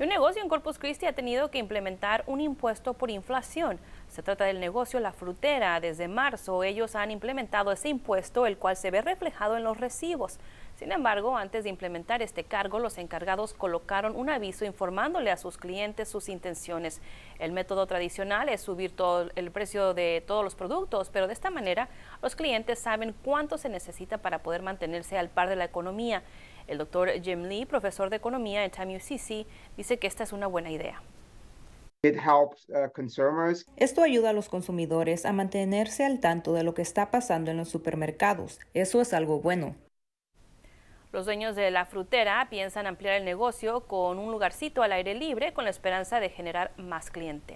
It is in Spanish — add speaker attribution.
Speaker 1: un negocio en Corpus Christi ha tenido que implementar un impuesto por inflación. Se trata del negocio La Frutera. Desde marzo ellos han implementado ese impuesto, el cual se ve reflejado en los recibos. Sin embargo, antes de implementar este cargo, los encargados colocaron un aviso informándole a sus clientes sus intenciones. El método tradicional es subir todo el precio de todos los productos, pero de esta manera los clientes saben cuánto se necesita para poder mantenerse al par de la economía. El doctor Jim Lee, profesor de economía en Time UCC,
Speaker 2: dice que esta es una buena idea.
Speaker 3: It helps, uh, consumers. Esto ayuda a los
Speaker 2: consumidores a mantenerse al tanto de lo que está pasando en los supermercados. Eso es algo bueno.
Speaker 1: Los dueños de la frutera piensan ampliar el negocio con un lugarcito al aire libre con la esperanza de generar más clientes.